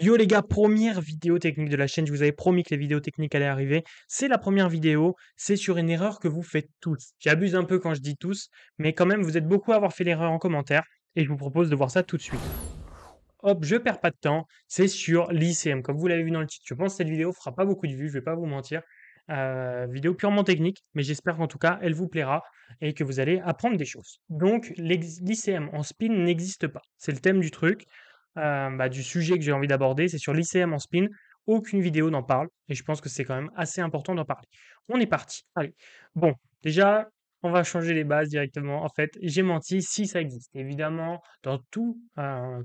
Yo les gars, première vidéo technique de la chaîne, je vous avais promis que les vidéos techniques allaient arriver. C'est la première vidéo, c'est sur une erreur que vous faites tous. J'abuse un peu quand je dis tous, mais quand même vous êtes beaucoup à avoir fait l'erreur en commentaire et je vous propose de voir ça tout de suite. Hop, je perds pas de temps, c'est sur l'ICM, comme vous l'avez vu dans le titre. Je pense que cette vidéo fera pas beaucoup de vues, je vais pas vous mentir. Euh, vidéo purement technique, mais j'espère qu'en tout cas, elle vous plaira et que vous allez apprendre des choses. Donc, l'ICM en spin n'existe pas. C'est le thème du truc. Euh, bah, du sujet que j'ai envie d'aborder, c'est sur l'ICM en spin. Aucune vidéo n'en parle et je pense que c'est quand même assez important d'en parler. On est parti. Bon, déjà, on va changer les bases directement. En fait, j'ai menti si ça existe. Évidemment, dans tout, euh,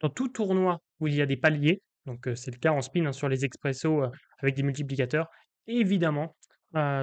dans tout tournoi où il y a des paliers, donc euh, c'est le cas en spin hein, sur les expresso avec des multiplicateurs, évidemment,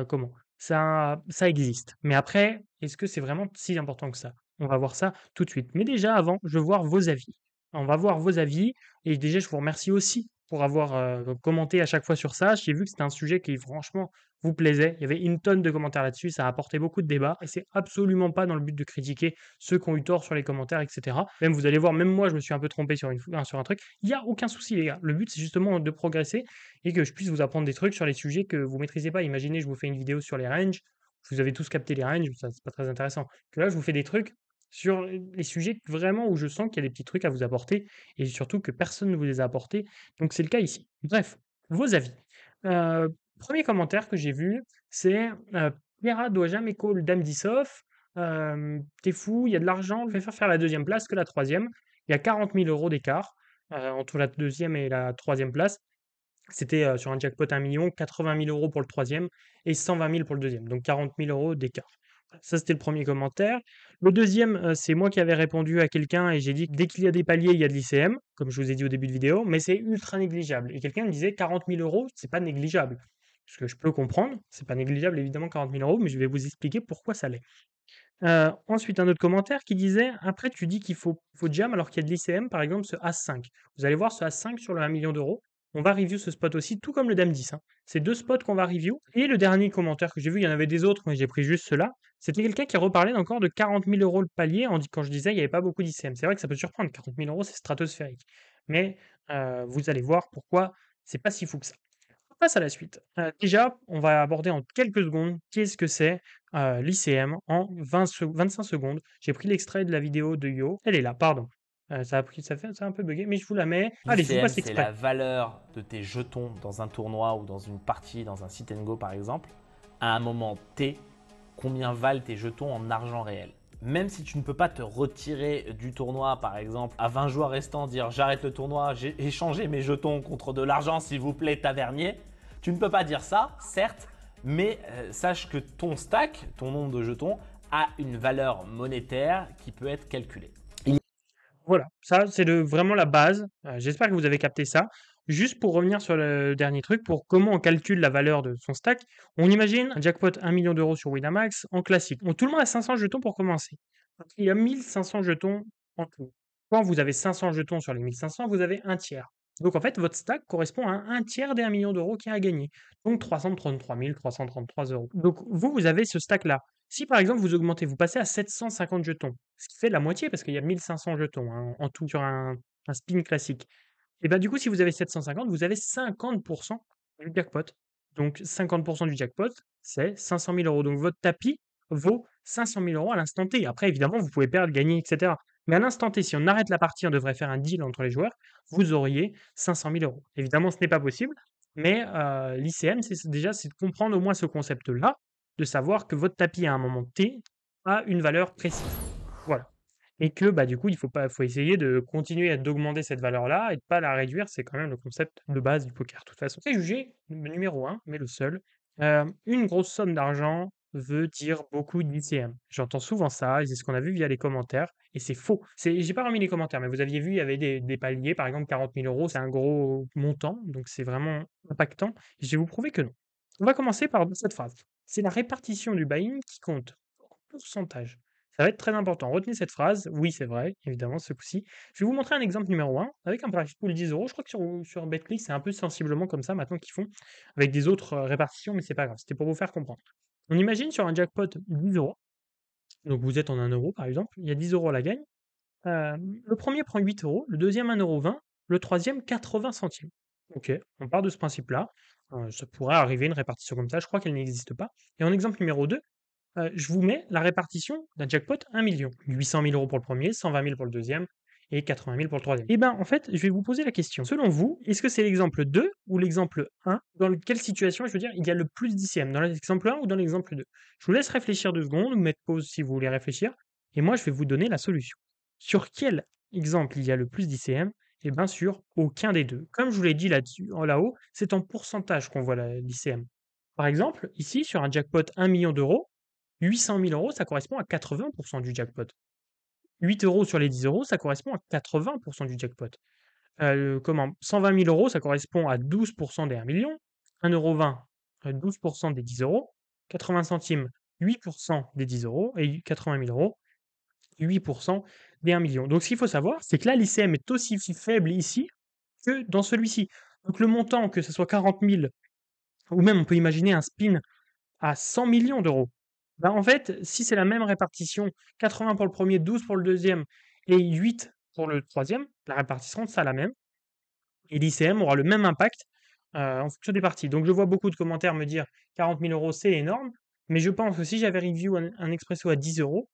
comment ça, ça existe. Mais après, est-ce que c'est vraiment si important que ça On va voir ça tout de suite. Mais déjà, avant, je veux voir vos avis. On va voir vos avis. Et déjà, je vous remercie aussi pour avoir euh, commenté à chaque fois sur ça. J'ai vu que c'était un sujet qui, franchement, vous plaisait. Il y avait une tonne de commentaires là-dessus, ça a apporté beaucoup de débats, et c'est absolument pas dans le but de critiquer ceux qui ont eu tort sur les commentaires, etc. Même vous allez voir, même moi, je me suis un peu trompé sur, une, sur un truc. Il n'y a aucun souci, les gars. Le but, c'est justement de progresser et que je puisse vous apprendre des trucs sur les sujets que vous ne maîtrisez pas. Imaginez, je vous fais une vidéo sur les ranges, vous avez tous capté les ranges, ça c'est pas très intéressant. Que là, je vous fais des trucs sur les sujets vraiment où je sens qu'il y a des petits trucs à vous apporter et surtout que personne ne vous les a apportés. Donc c'est le cas ici. Bref, vos avis. Euh, premier commentaire que j'ai vu, c'est euh, Pierre doit jamais call Dame euh, T'es fou, il y a de l'argent, je vais faire faire la deuxième place que la troisième. Il y a 40 000 euros d'écart euh, entre la deuxième et la troisième place. C'était sur un jackpot 1 million, 80 000 euros pour le troisième et 120 000 pour le deuxième. Donc 40 000 euros d'écart. Ça, c'était le premier commentaire. Le deuxième, euh, c'est moi qui avais répondu à quelqu'un et j'ai dit que dès qu'il y a des paliers, il y a de l'ICM, comme je vous ai dit au début de vidéo, mais c'est ultra négligeable. Et quelqu'un me disait 40 000 euros, c'est pas négligeable. Ce que je peux comprendre, c'est pas négligeable évidemment 40 000 euros, mais je vais vous expliquer pourquoi ça l'est. Euh, ensuite, un autre commentaire qui disait Après, tu dis qu'il faut, faut jam alors qu'il y a de l'ICM, par exemple, ce A5. Vous allez voir ce A5 sur le 1 million d'euros. On va review ce spot aussi, tout comme le Dame 10. Hein. C'est deux spots qu'on va review. Et le dernier commentaire que j'ai vu, il y en avait des autres, mais j'ai pris juste cela. C'était quelqu'un qui reparlait encore de 40 000 euros le palier quand je disais il n'y avait pas beaucoup d'ICM. C'est vrai que ça peut surprendre, 40 000 euros, c'est stratosphérique. Mais euh, vous allez voir pourquoi c'est pas si fou que ça. On passe à la suite. Euh, déjà, on va aborder en quelques secondes qu'est-ce que c'est euh, l'ICM en 25 secondes. J'ai pris l'extrait de la vidéo de Yo. Elle est là, pardon. Euh, ça a un peu bugué, mais je vous la mets. C'est la valeur de tes jetons dans un tournoi ou dans une partie, dans un sit and go par exemple, à un moment T, combien valent tes jetons en argent réel. Même si tu ne peux pas te retirer du tournoi, par exemple, à 20 joueurs restants, dire j'arrête le tournoi, j'ai échangé mes jetons contre de l'argent, s'il vous plaît, tavernier, tu ne peux pas dire ça, certes, mais euh, sache que ton stack, ton nombre de jetons, a une valeur monétaire qui peut être calculée. Voilà, ça c'est vraiment la base. Euh, j'espère que vous avez capté ça. Juste pour revenir sur le dernier truc, pour comment on calcule la valeur de son stack, on imagine un jackpot 1 million d'euros sur Winamax en classique. tout le monde a 500 jetons pour commencer. Il y a 1500 jetons en tout. Quand vous avez 500 jetons sur les 1500, vous avez un tiers. Donc en fait, votre stack correspond à un tiers des 1 million d'euros qu'il y a à gagner. donc 333 333 euros. Donc vous, vous avez ce stack-là. Si par exemple vous augmentez, vous passez à 750 jetons, ce qui fait la moitié parce qu'il y a 1500 jetons hein, en tout sur un, un spin classique. Et bien bah, du coup, si vous avez 750, vous avez 50% du jackpot. Donc 50% du jackpot, c'est 500 000 euros. Donc votre tapis vaut 500 000 euros à l'instant T. Après, évidemment, vous pouvez perdre, gagner, etc. Mais à l'instant T, si on arrête la partie, on devrait faire un deal entre les joueurs, vous auriez 500 000 euros. Évidemment, ce n'est pas possible, mais euh, l'ICM, c'est déjà c'est de comprendre au moins ce concept-là, de savoir que votre tapis à un moment T a une valeur précise. Voilà. Et que bah, du coup, il faut, pas, faut essayer de continuer à d'augmenter cette valeur-là et de ne pas la réduire. C'est quand même le concept de base du poker. De toute façon, jugé, numéro un, mais le seul. Euh, une grosse somme d'argent veut dire beaucoup d'ICM. J'entends souvent ça, c'est ce qu'on a vu via les commentaires. Et c'est faux. J'ai pas remis les commentaires, mais vous aviez vu, il y avait des, paliers, par exemple 40 000 euros, c'est un gros montant, donc c'est vraiment impactant. Je vais vous prouver que non. On va commencer par cette phrase. C'est la répartition du buy-in qui compte pourcentage. Ça va être très important. Retenez cette phrase. Oui, c'est vrai, évidemment, ce coup-ci. Je vais vous montrer un exemple numéro 1 avec un price pool 10 euros. Je crois que sur, sur BetClick, c'est un peu sensiblement comme ça maintenant qu'ils font avec des autres euh, répartitions, mais c'est pas grave. C'était pour vous faire comprendre. On imagine sur un jackpot 10 euros donc vous êtes en 1 euro par exemple, il y a 10 euros à la gagne. le premier prend 8 euros, le deuxième 1,20 euro, le troisième 80 centimes. Ok, on part de ce principe-là. Euh, ça pourrait arriver une répartition comme ça, je crois qu'elle n'existe pas. Et en exemple numéro 2, je vous mets la répartition d'un jackpot 1 million. 800 000 euros pour le premier, 120 000 pour le deuxième, et 80 000 pour le troisième. Eh bien, en fait, je vais vous poser la question. Selon vous, est-ce que c'est l'exemple 2 ou l'exemple 1 Dans quelle situation, je veux dire, il y a le plus d'ICM Dans l'exemple 1 ou dans l'exemple 2 Je vous laisse réfléchir deux secondes, mettre pause si vous voulez réfléchir, et moi, je vais vous donner la solution. Sur quel exemple il y a le plus d'ICM Eh bien, sur aucun des deux. Comme je vous l'ai dit là-dessus, là-haut, c'est en pourcentage qu'on voit l'ICM. Par exemple, ici, sur un jackpot 1 million d'euros, 800 000 euros, ça correspond à 80% du jackpot. 8 euros sur les 10 euros, ça correspond à 80% du jackpot. comment 120 000 euros, ça correspond à 12% des 1 million. 1,20 euh, euros, 12% des 10 euros. 80 centimes, 8% des 10 euros. Et 80 000 euros, 8% des 1 million. Donc ce qu'il faut savoir, c'est que là, l'ICM est aussi faible ici que dans celui-ci. Donc le montant, que ce soit 40 000, ou même on peut imaginer un spin à 100 millions d'euros, bah, en fait, si c'est la même répartition, 80 pour le premier, 12 pour le deuxième et 8 pour le troisième, la répartition sera la même. Et l'ICM aura le même impact euh, en fonction des parties. Donc je vois beaucoup de commentaires me dire 40 000 euros, c'est énorme. Mais je pense que si j'avais review un, expresso à 10 euros,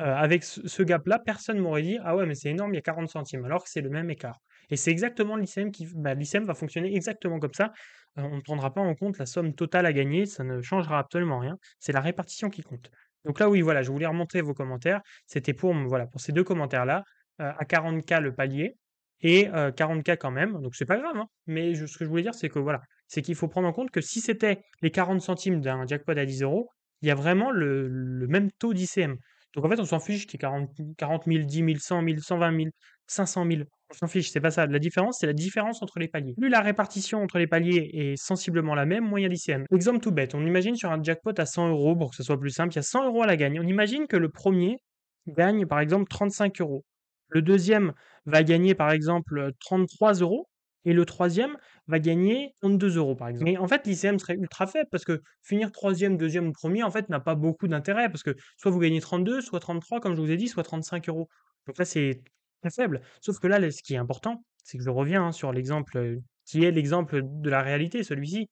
euh, avec ce, gap-là, personne m'aurait dit Ah ouais, mais c'est énorme, il y a 40 centimes, alors que c'est le même écart. Et c'est exactement l'ICM qui. Bah, L'ICM va fonctionner exactement comme ça on ne prendra pas en compte la somme totale à gagner, ça ne changera absolument rien. C'est la répartition qui compte. Donc là, oui, voilà, je voulais remonter vos commentaires. C'était pour, voilà, pour ces deux commentaires-là, à 40K le palier et 40K quand même, donc c'est pas grave, hein, mais ce que je voulais dire, c'est que, voilà, c'est qu'il faut prendre en compte que si c'était les 40 centimes d'un jackpot à 10 euros, il y a vraiment le même taux d'ICM. Donc en fait, on s'en fiche qu'il y ait 40, 000, 10 000, 100 000, 120 000, 500 000. On s'en fiche, c'est pas ça. La différence, c'est la différence entre les paliers. Plus la répartition entre les paliers est sensiblement la même, moyen il Exemple tout bête, on imagine sur un jackpot à 100 euros, pour que ce soit plus simple, il y a 100 euros à la gagne. On imagine que le premier gagne par exemple 35 euros. Le deuxième va gagner par exemple 33 euros. Et le troisième va gagner 32 euros, par exemple. Mais en fait, l'ICM serait ultra faible parce que finir troisième, deuxième ou premier, en fait, n'a pas beaucoup d'intérêt parce que soit vous gagnez 32, soit 33, comme je vous ai dit, soit 35 euros. Donc là, c'est très faible. Sauf que là, ce qui est important, c'est que je reviens hein, sur l'exemple euh, qui est l'exemple de la réalité, celui-ci.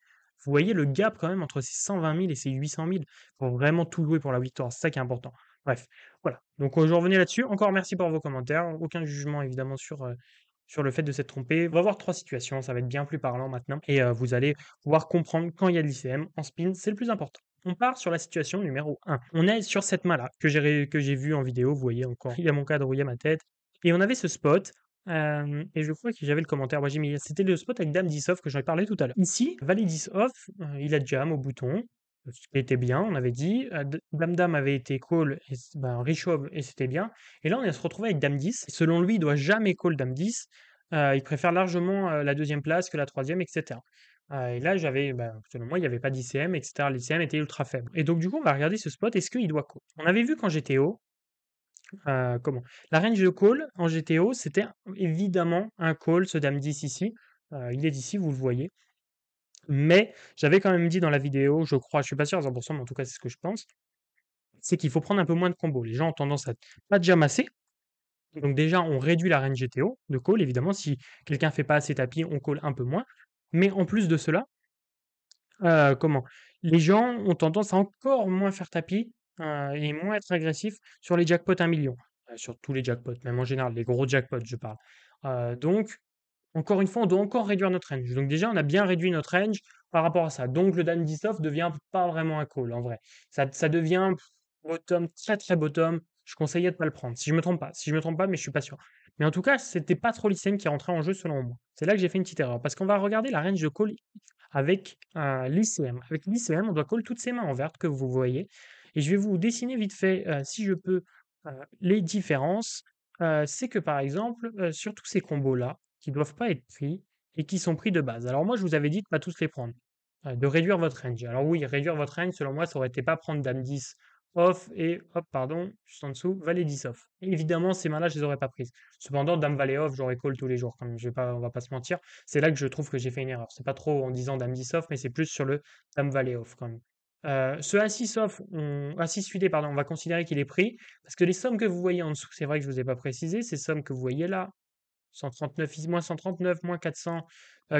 Vous voyez le gap quand même entre ces 120 000 et ces 800 000 pour vraiment tout louer pour la victoire. C'est ça qui est important. Bref, voilà. Donc euh, je revenais là-dessus. Encore merci pour vos commentaires. Aucun jugement évidemment sur, euh, sur le fait de s'être trompé. On va voir trois situations, ça va être bien plus parlant maintenant, et euh, vous allez pouvoir comprendre quand il y a de l'ICM en spin, c'est le plus important. On part sur la situation numéro 1. On est sur cette main-là que j'ai, que j'ai vue en vidéo, vous voyez encore, il y a mon cadre, il y a ma tête. Et on avait ce spot, euh, et je crois que j'avais le commentaire. mis... C'était le spot avec Dame 10 off que j'en ai parlé tout à l'heure. Ici, Valet 10 off, euh, il a jam au bouton ce qui était bien, on avait dit. Blamdam avait été call, et, ben, et c'était bien. Et là, on se retrouvé avec Dame 10. Selon lui, il doit jamais call Dame 10. il préfère largement la deuxième place que la troisième, etc. et là, j'avais, ben, selon moi, il n'y avait pas d'ICM, etc. L'ICM était ultra faible. Et donc, du coup, on va regarder ce spot. Est-ce qu'il doit call On avait vu qu'en GTO, comment La range de call en GTO, c'était évidemment un call, ce Dame 10 ici. il est d'ici vous le voyez. Mais j'avais quand même dit dans la vidéo, je crois, je suis pas sûr à 100%, mais en tout cas, c'est ce que je pense, c'est qu'il faut prendre un peu moins de combos. Les gens ont tendance à pas jamasser. Mmh. Donc déjà, on réduit la GTO de call. Évidemment, si quelqu'un fait pas assez tapis, on call un peu moins. Mais en plus de cela, euh, comment Les gens ont tendance à encore moins faire tapis euh, et moins être agressifs sur les jackpots 1 million. Euh, sur tous les jackpots, même en général, les gros jackpots, je parle. donc, encore une fois, on doit encore réduire notre range. Donc déjà, on a bien réduit notre range par rapport à ça. Donc le Dan Distoff devient pas vraiment un call en vrai. Ça, devient bottom, très très bottom. Je conseillais de pas le prendre. Si je me trompe pas, si je me trompe pas, mais je suis pas sûr. Mais en tout cas, c'était pas trop l'ICM qui rentrait en jeu selon moi. C'est là que j'ai fait une petite erreur parce qu'on va regarder la range de call avec euh, l'ICM. Avec l'ICM, on doit call toutes ces mains en verte que vous voyez. Et je vais vous dessiner vite fait, euh, si je peux, euh, les différences. c'est que par exemple, sur tous ces combos là, qui ne doivent pas être pris et qui sont pris de base. Alors moi, je vous avais dit de ne pas tous les prendre, euh, de réduire votre range. Alors oui, réduire votre range, selon moi, ça aurait été pas prendre dame 10 off et hop, pardon, juste en dessous, valet 10 off. évidemment, ces mains-là, je ne les aurais pas prises. Cependant, dame valet off, j'aurais call tous les jours on ne va pas se mentir. C'est là que je trouve que j'ai fait une erreur. C'est pas trop en disant dame 10 off, mais c'est plus sur le dame valet off quand même. Euh, ce A6 off, on, A6 pardon, on va considérer qu'il est pris parce que les sommes que vous voyez en dessous, c'est vrai que je vous ai pas précisé, ces sommes que vous voyez là, 139, moins 139, 400,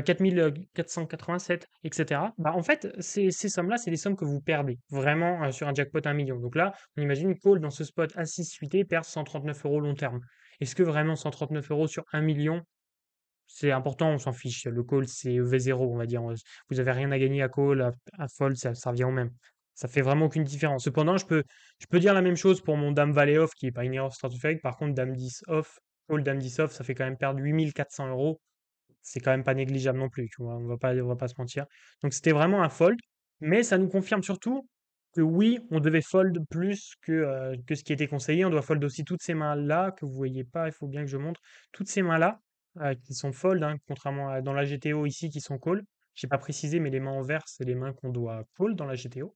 4487, etc. Bah, en fait, ces, sommes-là, c'est des sommes que vous perdez vraiment euh, sur un jackpot 1 million. Donc là, on imagine que Paul, dans ce spot à 6 suité, perd 139 euros long terme. Est-ce que vraiment 139 euros sur 1 million c'est important, on s'en fiche. Le call, c'est V0, on va dire. Vous n'avez rien à gagner à call, à, fold, ça, revient au même. Ça fait vraiment aucune différence. Cependant, je peux, je peux dire la même chose pour mon Dame valet off, qui n'est pas une erreur stratosphérique. Par contre, Dame 10 off, Fold Amdisov, ça fait quand même perdre 8400 euros. C'est quand même pas négligeable non plus, tu On va pas, on va pas se mentir. Donc c'était vraiment un fold, mais ça nous confirme surtout que oui, on devait fold plus que, euh, que ce qui était conseillé. On doit fold aussi toutes ces mains-là, que vous voyez pas, il faut bien que je montre. Toutes ces mains-là, euh, qui sont fold, hein, contrairement à dans la GTO ici, qui sont call. J'ai pas précisé, mais les mains en vert, c'est les mains qu'on doit call dans la GTO.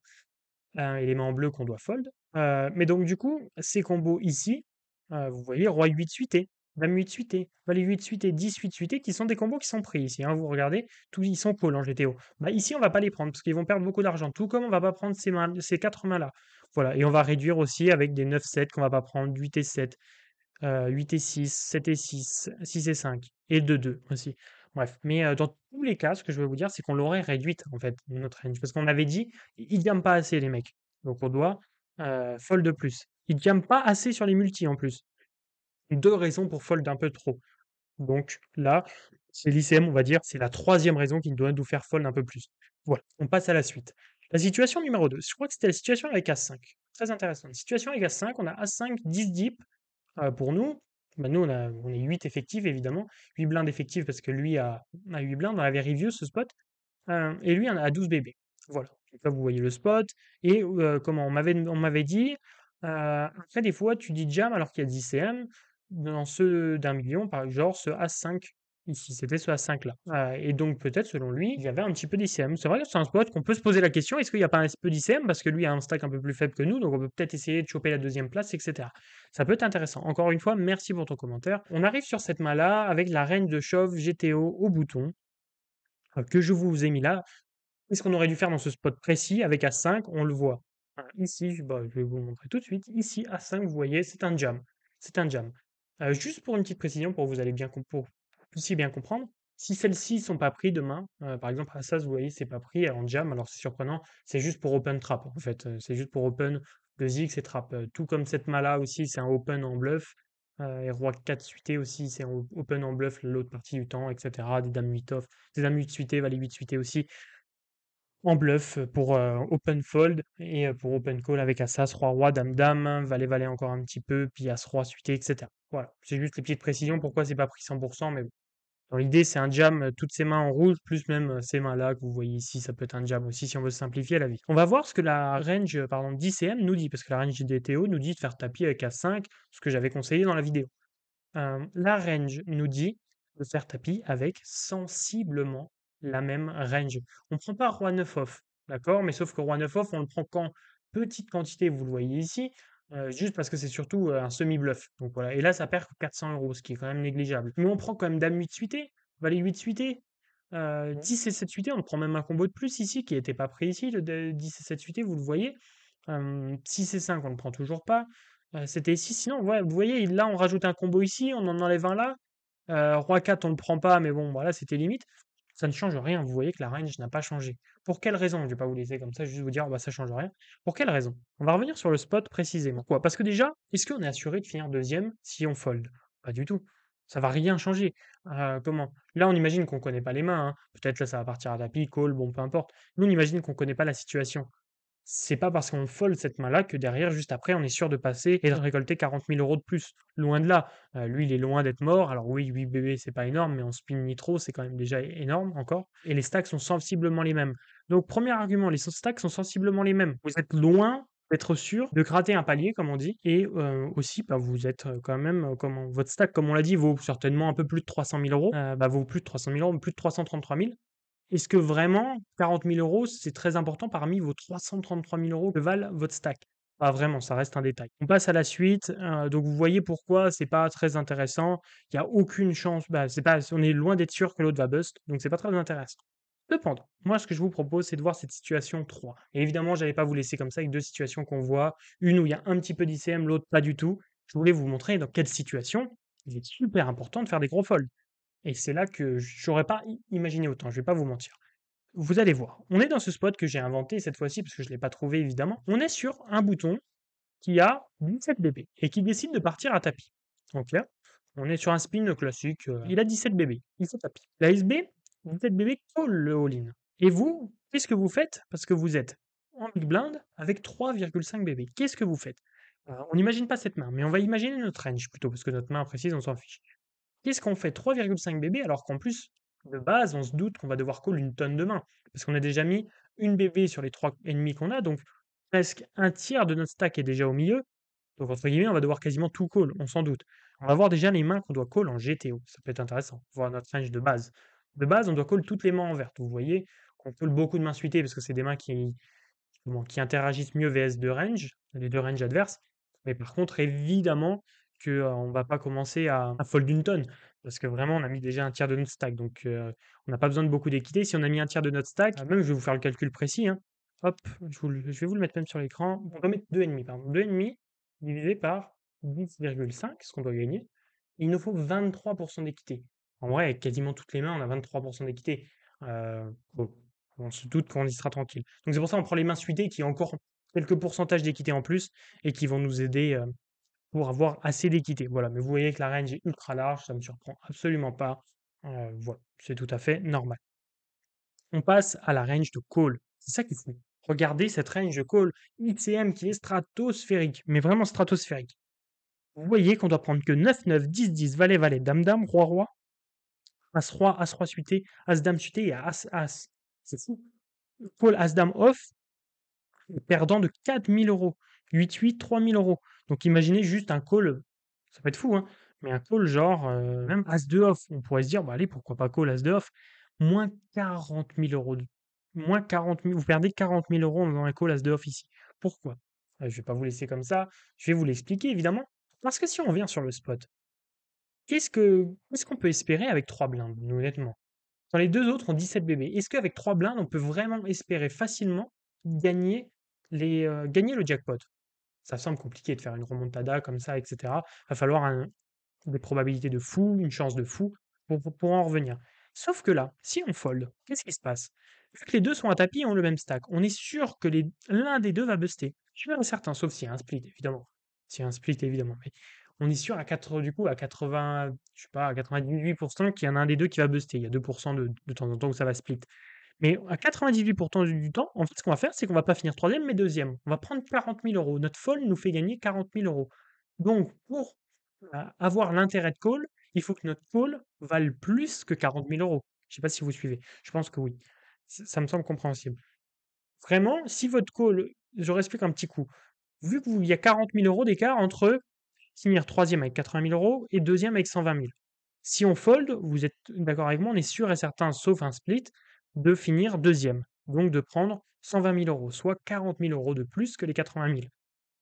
Euh, et les mains en bleu qu'on doit fold. mais donc du coup, ces combos ici, vous voyez, roi 8 suité même 8 suités, les 8 10 18 suité, qui sont des combos qui sont pris ici. Hein, vous regardez, ils sont collants en GTO. Bah, ici, on ne va pas les prendre parce qu'ils vont perdre beaucoup d'argent. Tout comme on ne va pas prendre ces, mains, 4 mains-là. Voilà, et on va réduire aussi avec des 9-7 qu'on ne va pas prendre, 8 et 7, 8 euh, et 6, 7 et 6, 6 et 5, et 2-2 aussi. Bref, mais euh, dans tous les cas, ce que je veux vous dire, c'est qu'on l'aurait réduite, en fait, notre range. Parce qu'on avait dit, ils gagnent pas assez, les mecs. Donc on doit euh, fold de plus. Ils ne gagnent pas assez sur les multis, en plus deux raisons pour fold un peu trop. Donc là, c'est l'ICM, on va dire, c'est la troisième raison qui doit nous faire fold un peu plus. Voilà, on passe à la suite. La situation numéro 2, je crois que c'était la situation avec A5. Très intéressante. Situation avec A5, on a A5, 10 deep pour nous. Bah, nous, on, a, est 8 effectifs, évidemment. 8 blindes effectifs parce que lui a, a 8 blindes. On avait review ce spot. Euh, et lui, on a 12 bébés. Voilà. Là, vous voyez le spot. Et euh, comment on m'avait dit, euh, après, des fois, tu dis jam alors qu'il y a 10 CM dans ceux d'un million, par genre ce A5 ici, c'était ce A5 là. Ah, et donc peut-être selon lui, il y avait un petit peu d'ICM. C'est vrai que c'est un spot qu'on peut se poser la question, est-ce qu'il n'y a pas un petit peu d'ICM parce que lui a un stack un peu plus faible que nous, donc on peut peut-être essayer de choper la deuxième place, etc. Ça peut être intéressant. Encore une fois, merci pour ton commentaire. On arrive sur cette main là avec la reine de chauve GTO au bouton euh, que je vous ai mis là. Qu'est-ce qu'on aurait dû faire dans ce spot précis avec A5 On le voit. Ah, ici, bah, je vais vous le montrer tout de suite. Ici, A5, vous voyez, c'est un jam. C'est un jam. Euh, juste pour une petite précision, pour vous allez bien bien comprendre, si celles-ci ne sont pas prises demain, euh, par exemple Assas, vous voyez, c'est pas pris en jam, alors c'est surprenant, c'est juste pour open trap en fait, euh, c'est juste pour open le x et trap. Tout comme cette mala aussi, c'est un open en bluff, et roi 4 suité aussi, c'est open en bluff l'autre partie du temps, etc. Des dames 8 off, des dames 8 suité, valet 8 suité aussi, en bluff pour open fold et pour open call avec Assas, roi roi, dame dame, valet valet encore un petit peu, puis As roi suité, etc. Voilà, c'est juste les petites précisions pourquoi c'est pas pris 100%, mais Dans l'idée, c'est un jam euh, toutes ces mains en rouge, plus même euh, ces mains-là que vous voyez ici, ça peut être un jam aussi si on veut simplifier la vie. On va voir ce que la range, euh, pardon, 10CM nous dit, parce que la range DTO nous dit de faire tapis avec A5, ce que j'avais conseillé dans la vidéo. la range nous dit de faire tapis avec sensiblement la même range. On ne prend pas Roi 9 off, d'accord Mais sauf que Roi 9 off, on le prend quand petite quantité, vous le voyez ici, juste parce que c'est surtout un semi-bluff. Donc voilà. Et là, ça perd 400 euros, ce qui est quand même négligeable. Mais on prend quand même Dame 8 suité, Valet 8 suité, euh, 10 et 7 suité. On prend même un combo de plus ici qui n'était pas pris ici. Le 10 et 7 suité, vous le voyez. 6 et 5, on ne le prend toujours pas. C'était ici. Sinon, vous voyez, là, on rajoute un combo ici, on en enlève un là. roi 4, on ne le prend pas, mais bon, voilà, c'était limite ça ne change rien. Vous voyez que la range n'a pas changé. Pour quelle raison Je ne vais pas vous laisser comme ça, juste vous dire, oh, bah, ça ne change rien. Pour quelle raison On va revenir sur le spot précisément. Pourquoi Parce que déjà, est-ce qu'on est assuré de finir deuxième si on fold Pas du tout. Ça va rien changer. Euh, comment Là, on imagine qu'on ne connaît pas les mains. Hein. Peut-être là, ça va partir à tapis, call, bon, peu importe. Nous, on imagine qu'on ne connaît pas la situation c'est pas parce qu'on folle cette main-là que derrière, juste après, on est sûr de passer et de récolter 40 000 euros de plus. Loin de là. Euh, lui, il est loin d'être mort. Alors oui, 8 bébés, c'est pas énorme, mais en spin nitro, c'est quand même déjà énorme encore. Et les stacks sont sensiblement les mêmes. Donc, premier argument, les stacks sont sensiblement les mêmes. Vous êtes loin d'être sûr de gratter un palier, comme on dit, et euh, aussi, bah, vous êtes euh, quand même, votre stack, comme on l'a dit, vaut certainement un peu plus de 300 000 euros, bah, vaut plus de 300 000 euros, plus de 333 000, est-ce que vraiment 40 000 euros, c'est très important parmi vos 333 000 euros que valent votre stack Pas vraiment, ça reste un détail. On passe à la suite. Euh, donc vous voyez pourquoi c'est pas très intéressant. Il n'y a aucune chance. Bah, c'est pas, on est loin d'être sûr que l'autre va bust, donc c'est pas très intéressant. Cependant, moi ce que je vous propose, c'est de voir cette situation 3. Et évidemment, je n'allais pas vous laisser comme ça avec deux situations qu'on voit, une où il y a un petit peu d'ICM, l'autre pas du tout. Je voulais vous montrer dans quelle situation il est super important de faire des gros folds. Et c'est là que j'aurais pas imaginé autant, je vais pas vous mentir. Vous allez voir. On est dans ce spot que j'ai inventé cette fois-ci parce que je ne l'ai pas trouvé évidemment. On est sur un bouton qui a 17 bébés et qui décide de partir à tapis. Ok On est sur un spin classique. Euh, il a 17 bébés. Il fait tapis. La SB, 17 bébés colle le all-in. Et vous, qu'est-ce que vous faites Parce que vous êtes en big blind avec 3,5 bébés. Qu'est-ce que vous faites euh, on n'imagine pas cette main, mais on va imaginer notre range plutôt, parce que notre main précise, on s'en fiche. Qu'est-ce qu'on fait 3,5 bébés alors qu'en plus, de base, on se doute qu'on va devoir call une tonne de mains. parce qu'on a déjà mis une bébé sur les trois ennemis qu'on a, donc presque un tiers de notre stack est déjà au milieu. Donc entre guillemets, on va devoir quasiment tout call, on s'en doute. On va voir déjà les mains qu'on doit call en GTO, ça peut être intéressant, voir notre range de base. De base, on doit call toutes les mains en vert. Vous voyez qu'on call beaucoup de mains suitées parce que c'est des mains qui, qui interagissent mieux VS de range, les deux ranges adverses. Mais par contre, évidemment, on va pas commencer à, fold une tonne. Parce que vraiment, on a mis déjà un tiers de notre stack. Donc, on n'a pas besoin de beaucoup d'équité. Si on a mis un tiers de notre stack, ah même bah. je vais vous faire le calcul précis. Hein. hop, je, vais vous le mettre même sur l'écran. On va mettre 2,5, pardon. 2,5 divisé par 10,5, ce qu'on doit gagner. Il nous faut 23% d'équité. En vrai, quasiment toutes les mains, on a 23% d'équité. on se doute qu'on y sera tranquille. Donc, c'est pour ça on prend les mains suitées qui ont encore quelques pourcentages d'équité en plus et qui vont nous aider pour avoir assez d'équité. Voilà, mais vous voyez que la range est ultra large, ça ne me surprend absolument pas. Euh, voilà, c'est tout à fait normal. On passe à la range de call. C'est ça qu'il faut. Regardez cette range de call ICM qui est stratosphérique, mais vraiment stratosphérique. Vous voyez qu'on doit prendre que 9, 9, 10, 10, valet, valet, dame, dame, roi, roi, as, roi, as, roi suité, as, dame suité et as, as. C'est fou. Call as, dame, off, perdant de 4000 euros. 8-8, 3 3000 euros. Donc imaginez juste un call, ça peut être fou, hein, mais un call genre euh, même as de off. On pourrait se dire, bah, allez, pourquoi pas call As-2 off Moins 40 000 euros. Moins 40 000, vous perdez 40 000 euros dans un call As-2 off ici. Pourquoi ah, Je ne vais pas vous laisser comme ça, je vais vous l'expliquer évidemment. Parce que si on revient sur le spot, qu'est-ce qu'on peut espérer avec 3 blindes, honnêtement Dans les deux autres, on 17 bébés. Est-ce qu'avec 3 blindes, on peut vraiment espérer facilement gagner, les, euh, gagner le jackpot ça semble compliqué de faire une remontada comme ça, etc. Il va falloir des probabilités de fou, une chance de fou pour, en revenir. Sauf que là, si on fold, qu'est-ce qui se passe Vu que les deux sont à tapis et ont le même stack, on est sûr que l'un des deux va buster. Je suis certain, sauf s'il y a un split, évidemment. S'il y a un split, évidemment. Mais on est sûr à 4, du coup, à 80, je sais pas, à 98% qu'il y en a un des deux qui va buster. Il y a 2% de, de temps en temps où ça va split. Mais à 98% du temps, en fait, ce qu'on va faire, c'est qu'on va pas finir troisième, mais deuxième. On va prendre 40 000 euros. Notre fold nous fait gagner 40 000 euros. Donc, pour euh, avoir l'intérêt de call, il faut que notre call vale plus que 40 000 euros. Je ne sais pas si vous suivez. Je pense que oui. Ça me semble compréhensible. Vraiment, si votre call, je réexplique un petit coup. Vu qu'il y a 40 000 euros d'écart entre finir troisième avec 80 000 euros et deuxième avec 120 000. Si on fold, vous êtes d'accord avec moi, on est sûr et certain, sauf un split, de finir deuxième, donc de prendre 120 000 euros, soit 40 000 euros de plus que les 80 000.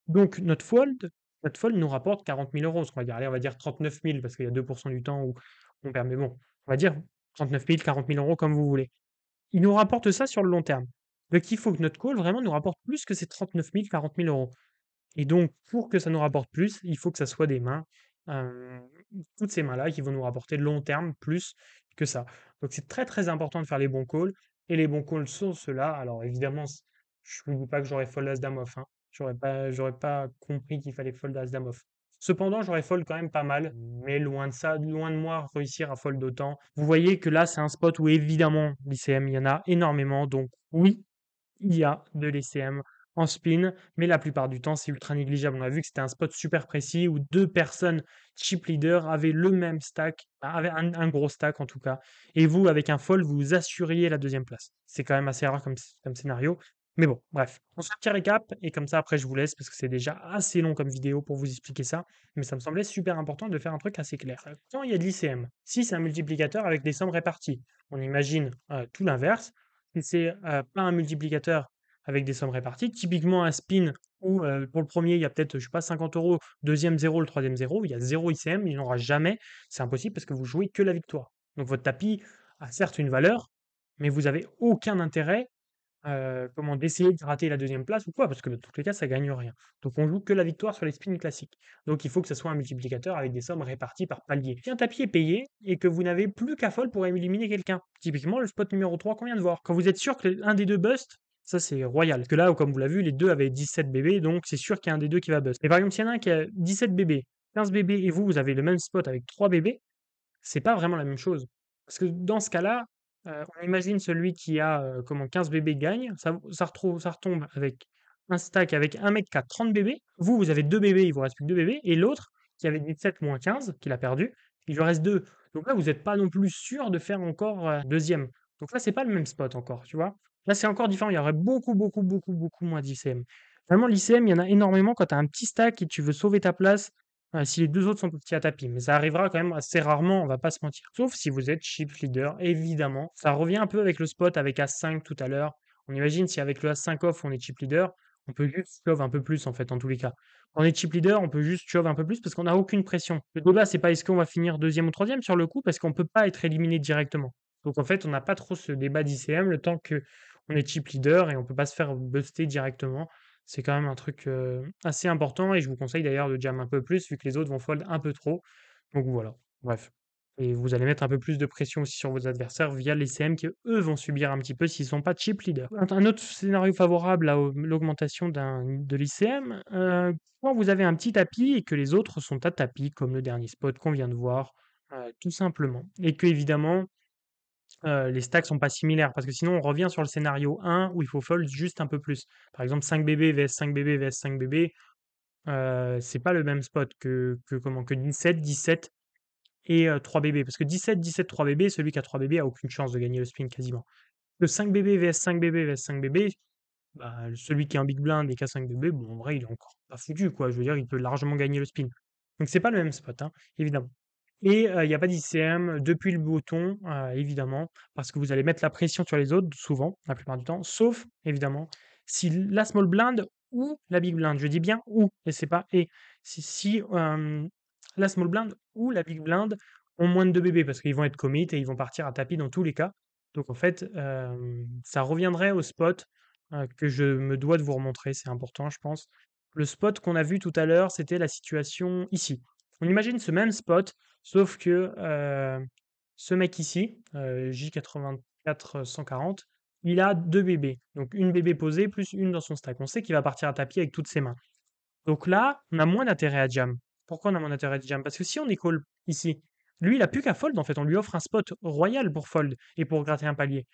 Donc notre fold, notre fold nous rapporte 40 000 euros, ce qu'on va dire. Allez, on va dire 39 000 parce qu'il y a 2% du temps où on perd, mais bon, on va dire 39 000, 40 000 euros comme vous voulez. Il nous rapporte ça sur le long terme. Donc il faut que notre call vraiment nous rapporte plus que ces 39 000, 40 000 euros. Et donc, pour que ça nous rapporte plus, il faut que ça soit des mains toutes ces mains-là qui vont nous rapporter de long terme plus que ça. Donc c'est très très important de faire les bons calls. Et les bons calls sont ceux-là. Alors évidemment, je ne vous dis pas que j'aurais fold as dame hein. off. J'aurais pas, j'aurais pas compris qu'il fallait fold as dame off. Cependant, j'aurais fold quand même pas mal, mais loin de ça, loin de moi réussir à fold autant. Vous voyez que là, c'est un spot où évidemment l'ICM, il y en a énormément. Donc oui, il y a de l'ICM en spin, mais la plupart du temps, c'est ultra négligeable. On a vu que c'était un spot super précis où deux personnes chip leader avaient le même stack, avaient un, gros stack en tout cas, et vous, avec un fold, vous assuriez la deuxième place. C'est quand même assez rare comme, scénario. Mais bon, bref, on se tire les petit et comme ça après je vous laisse parce que c'est déjà assez long comme vidéo pour vous expliquer ça, mais ça me semblait super important de faire un truc assez clair. Quand il y a de l'ICM, si c'est un multiplicateur avec des sommes réparties, on imagine euh, tout l'inverse. Si c'est euh, pas un multiplicateur avec des sommes réparties. Typiquement, un spin où euh, pour le premier, il y a peut-être, je sais pas, 50 euros, deuxième 0, le troisième 0, il y a 0 ICM, il n'y aura jamais. C'est impossible parce que vous jouez que la victoire. Donc votre tapis a certes une valeur, mais vous n'avez aucun intérêt euh, comment d'essayer de rater la deuxième place ou quoi, parce que dans tous les cas, ça gagne rien. Donc on joue que la victoire sur les spins classiques. Donc il faut que ce soit un multiplicateur avec des sommes réparties par palier. Si un tapis est payé et que vous n'avez plus qu'à folle pour éliminer quelqu'un, typiquement le spot numéro 3 qu'on vient de voir, quand vous êtes sûr que l'un des deux busts ça, c'est royal. Parce que là, comme vous l'avez vu, les deux avaient 17 bébés, donc c'est sûr qu'il y a un des deux qui va bust. Mais par exemple, s'il y en a un qui a 17 bébés, 15 bébés, et vous, vous avez le même spot avec 3 bébés, c'est pas vraiment la même chose. Parce que dans ce cas-là, euh, on imagine celui qui a euh, comment 15 bébés gagne, ça, ça, retrouve, ça retombe avec un stack avec un mec qui a 30 bébés. Vous, vous avez 2 bébés, il vous reste plus que 2 bébés, et l'autre qui avait 17 moins 15, qu'il a perdu, il lui reste 2. Donc là, vous n'êtes pas non plus sûr de faire encore euh, deuxième. Donc là, c'est pas le même spot encore, tu vois. Là, c'est encore différent. Il y aurait beaucoup, beaucoup, beaucoup, beaucoup moins d'ICM. Vraiment, l'ICM, il y en a énormément quand tu as un petit stack et tu veux sauver ta place euh, si les deux autres sont petits à tapis. Mais ça arrivera quand même assez rarement, on va pas se mentir. Sauf si vous êtes chip leader, évidemment. Ça revient un peu avec le spot avec A5 tout à l'heure. On imagine si avec le A5 off, on est chip leader, on peut juste shove un peu plus en fait, en tous les cas. Quand on est chip leader, on peut juste shove un peu plus parce qu'on n'a aucune pression. Le débat, c'est pas est-ce qu'on va finir deuxième ou troisième sur le coup parce qu'on ne peut pas être éliminé directement. Donc en fait, on n'a pas trop ce débat d'ICM le temps que on est chip leader et on peut pas se faire buster directement. C'est quand même un truc euh, assez important et je vous conseille d'ailleurs de jam un peu plus vu que les autres vont fold un peu trop. Donc voilà, bref. Et vous allez mettre un peu plus de pression aussi sur vos adversaires via les CM qui eux vont subir un petit peu s'ils sont pas chip leader. Un autre scénario favorable à l'augmentation de l'ICM, euh, quand vous avez un petit tapis et que les autres sont à tapis, comme le dernier spot qu'on vient de voir, euh, tout simplement. Et que évidemment, euh, les stacks sont pas similaires parce que sinon on revient sur le scénario 1 où il faut fold juste un peu plus. Par exemple 5 BB vs 5 BB vs 5 BB, euh, c'est pas le même spot que, comment que 17 17 et 3 euh, BB parce que 17 17 3 BB, celui qui a 3 BB a aucune chance de gagner le spin quasiment. Le 5 BB vs 5 BB vs 5 BB, bah, celui qui a un big blind et qui a 5 BB, en vrai il est encore pas foutu quoi, je veux dire il peut largement gagner le spin. Donc c'est pas le même spot hein, évidemment. Et il n'y a pas d'ICM depuis le bouton, évidemment, parce que vous allez mettre la pression sur les autres, souvent, la plupart du temps, sauf, évidemment, si la small blind ou la big blind, je dis bien ou, et c'est pas et. Si, la small blind ou la big blind ont moins de deux bébés parce qu'ils vont être commit et ils vont partir à tapis dans tous les cas. Donc en fait, ça reviendrait au spot que je me dois de vous remontrer, c'est important je pense. Le spot qu'on a vu tout à l'heure, c'était la situation ici. On imagine ce même spot Sauf que ce mec ici, J84140, il a deux bébés. Donc une bébé posée plus une dans son stack. On sait qu'il va partir à tapis avec toutes ses mains. Donc là, on a moins d'intérêt à jam. Pourquoi on a moins d'intérêt à jam Parce que si on école ici, lui, il a plus qu'à fold en fait. On lui offre un spot royal pour fold et pour gratter un palier.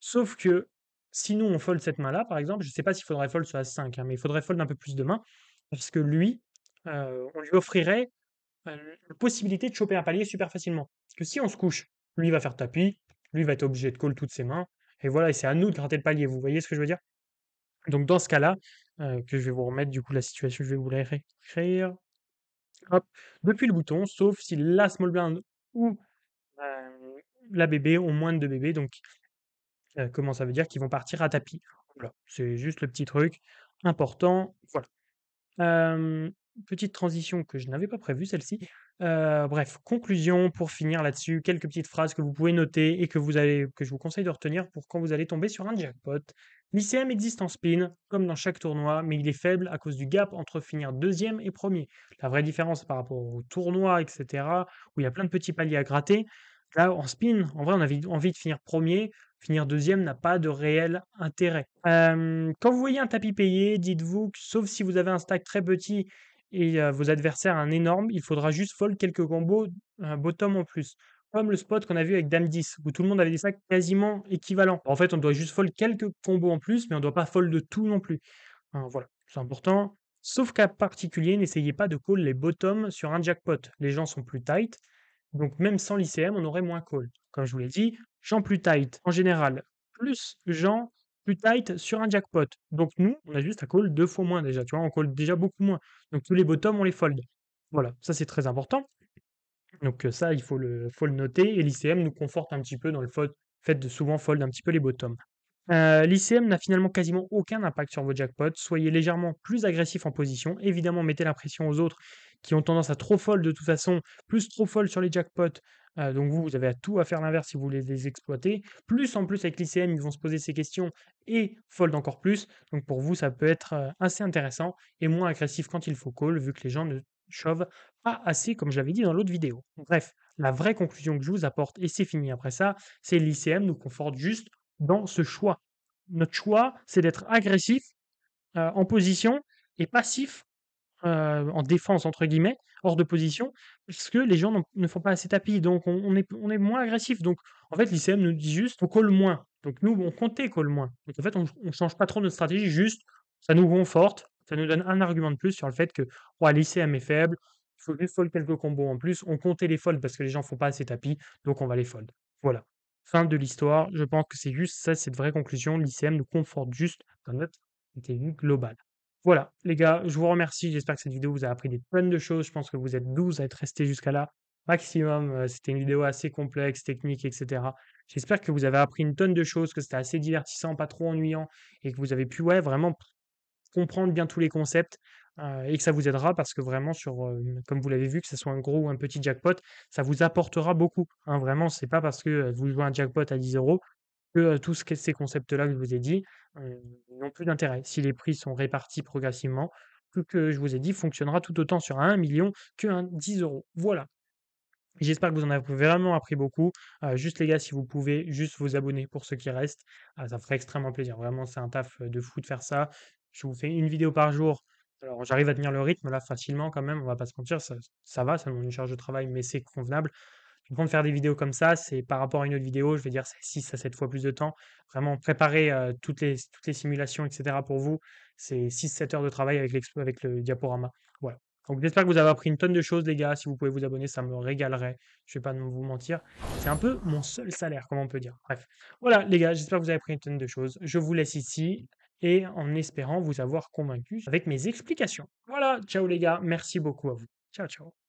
Sauf que si nous on fold cette main-là, par exemple, je ne sais pas s'il faudrait fold sur A5, hein, mais il faudrait fold un peu plus de mains parce que lui, on lui offrirait la possibilité de choper un palier super facilement. Parce que si on se couche, lui va faire tapis, lui va être obligé de call toutes ses mains, et voilà, et c'est à nous de gratter le palier. Vous voyez ce que je veux dire Donc dans ce cas-là, euh, que je vais vous remettre du coup la situation, je vais vous la réécrire. Hop, depuis le bouton, sauf si la small blind ou euh, la bébé ont moins de deux bébés, donc euh, comment ça veut dire qu'ils vont partir à tapis. Voilà, c'est juste le petit truc important. Voilà. Euh, petite transition que je n'avais pas prévue, celle-ci. Euh, bref, conclusion pour finir là-dessus, quelques petites phrases que vous pouvez noter et que, vous allez, que je vous conseille de retenir pour quand vous allez tomber sur un jackpot. L'ICM existe en spin, comme dans chaque tournoi, mais il est faible à cause du gap entre finir deuxième et premier. La vraie différence par rapport au tournoi, etc., où il y a plein de petits paliers à gratter, là, en spin, en vrai, on a envie de finir premier, finir deuxième n'a pas de réel intérêt. Euh, quand vous voyez un tapis payé, dites-vous que, sauf si vous avez un stack très petit et vos adversaires un énorme, il faudra juste fold quelques combos un bottom en plus. Comme le spot qu'on a vu avec Dame 10, où tout le monde avait des sacs quasiment équivalents. En fait, on doit juste fold quelques combos en plus, mais on ne doit pas fold de tout non plus. Hein, voilà, c'est important. Sauf cas particulier, n'essayez pas de call les bottoms sur un jackpot. Les gens sont plus tight, donc même sans l'ICM, on aurait moins call. Comme je vous l'ai dit, gens plus tight, en général, plus gens plus tight sur un jackpot. Donc nous, on a juste à call deux fois moins déjà, tu vois, on colle déjà beaucoup moins. Donc tous les bottoms, on les fold. Voilà, ça c'est très important. Donc euh, ça, il faut le, faut le noter. Et l'ICM nous conforte un petit peu dans le fait de souvent fold un petit peu les bottoms. Euh, L'ICM n'a finalement quasiment aucun impact sur vos jackpots. Soyez légèrement plus agressif en position. Évidemment, mettez la pression aux autres qui ont tendance à trop fold de toute façon, plus trop fold sur les jackpots, donc vous, vous avez à tout à faire l'inverse si vous voulez les exploiter. Plus en plus avec l'ICM, ils vont se poser ces questions et fold encore plus. Donc pour vous, ça peut être assez intéressant et moins agressif quand il faut call, vu que les gens ne chauvent pas assez, comme j'avais dit dans l'autre vidéo. Bref, la vraie conclusion que je vous apporte, et c'est fini après ça, c'est l'ICM nous conforte juste dans ce choix. Notre choix, c'est d'être agressif en position et passif en défense, entre guillemets, hors de position, parce que les gens ne font pas assez tapis, donc on, est, moins agressif. Donc, en fait, l'ICM nous dit juste, on colle moins. Donc, nous, on comptait colle moins. Donc, en fait, on ne change pas trop notre stratégie, juste, ça nous conforte, ça nous donne un argument de plus sur le fait que ouais, l'ICM est faible, il faut juste fold quelques combos en plus, on comptait les folds parce que les gens ne font pas assez tapis, donc on va les fold. Voilà. Fin de l'histoire. Je pense que c'est juste ça, c'est cette vraie conclusion. L'ICM nous conforte juste dans notre stratégie globale. Voilà, les gars, je vous remercie. J'espère que cette vidéo vous a appris des tonnes de choses. Je pense que vous êtes douze à être resté jusqu'à là maximum. Euh, c'était une vidéo assez complexe, technique, etc. J'espère que vous avez appris une tonne de choses, que c'était assez divertissant, pas trop ennuyant, et que vous avez pu ouais, vraiment comprendre bien tous les concepts. Euh, et que ça vous aidera parce que vraiment, sur, euh, comme vous l'avez vu, que ce soit un gros ou un petit jackpot, ça vous apportera beaucoup. Hein. vraiment, c'est pas parce que vous jouez un jackpot à 10 euros que ce tous que- ces concepts-là que je vous ai dit n'ont plus d'intérêt. Si les prix sont répartis progressivement, tout que je vous ai dit fonctionnera tout autant sur un 1 million que un 10 euros. Voilà. J'espère que vous en avez vraiment appris beaucoup. juste les gars, si vous pouvez, juste vous abonner pour ce qui reste. Ah, ça ferait extrêmement plaisir. Vraiment, c'est un taf de fou de faire ça. Je vous fais une vidéo par jour. Alors, j'arrive à tenir le rythme là facilement quand même, on va pas se mentir, ça, ça va, ça demande une charge de travail, mais c'est convenable. Je de faire des vidéos comme ça, c'est par rapport à une autre vidéo, je vais dire 6 à 7 fois plus de temps. Vraiment préparer euh, toutes, les, toutes les simulations, etc. pour vous, c'est 6-7 heures de travail avec, avec le diaporama. Voilà. Donc j'espère que vous avez appris une tonne de choses, les gars. Si vous pouvez vous abonner, ça me régalerait. Je ne vais pas vous mentir. C'est un peu mon seul salaire, comme on peut dire. Bref. Voilà, les gars, j'espère que vous avez appris une tonne de choses. Je vous laisse ici et en espérant vous avoir convaincu avec mes explications. Voilà, ciao les gars, merci beaucoup à vous. Ciao, ciao.